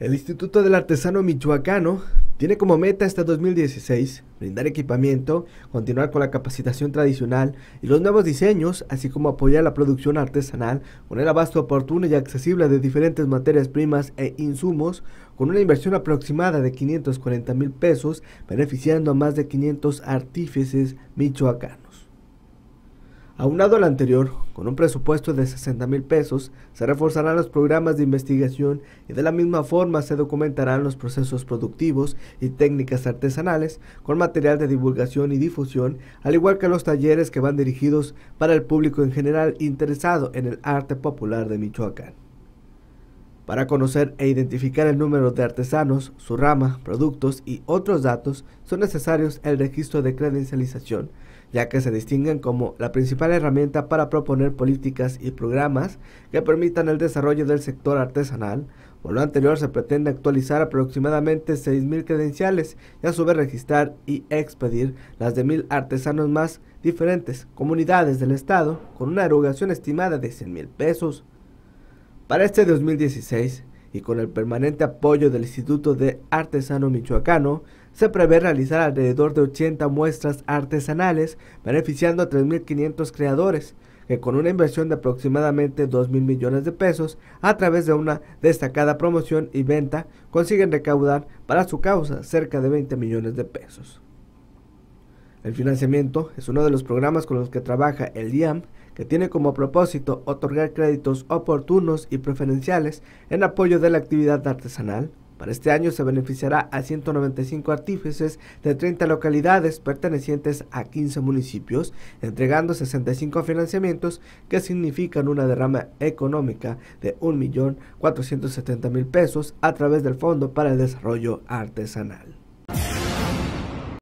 El Instituto del Artesano Michoacano tiene como meta hasta este 2016 brindar equipamiento, continuar con la capacitación tradicional y los nuevos diseños, así como apoyar la producción artesanal con el abasto oportuno y accesible de diferentes materias primas e insumos, con una inversión aproximada de 540 mil pesos, beneficiando a más de 500 artífices michoacanos. Aunado al anterior, con un presupuesto de 60 mil pesos, se reforzarán los programas de investigación y de la misma forma se documentarán los procesos productivos y técnicas artesanales con material de divulgación y difusión, al igual que los talleres que van dirigidos para el público en general interesado en el arte popular de Michoacán. Para conocer e identificar el número de artesanos, su rama, productos y otros datos, son necesarios el registro de credencialización, ya que se distinguen como la principal herramienta para proponer políticas y programas que permitan el desarrollo del sector artesanal. Por lo anterior, se pretende actualizar aproximadamente 6.000 credenciales y a su vez registrar y expedir las de 1.000 artesanos más diferentes comunidades del Estado con una erogación estimada de 100.000 pesos. Para este 2016, y con el permanente apoyo del Instituto de Artesano Michoacano, se prevé realizar alrededor de 80 muestras artesanales, beneficiando a 3.500 creadores, que con una inversión de aproximadamente 2.000 millones de pesos, a través de una destacada promoción y venta, consiguen recaudar para su causa cerca de 20 millones de pesos. El financiamiento es uno de los programas con los que trabaja el DIAM, que tiene como propósito otorgar créditos oportunos y preferenciales en apoyo de la actividad artesanal. Para este año se beneficiará a 195 artífices de 30 localidades pertenecientes a 15 municipios, entregando 65 financiamientos que significan una derrama económica de 1.470.000 pesos a través del Fondo para el Desarrollo Artesanal.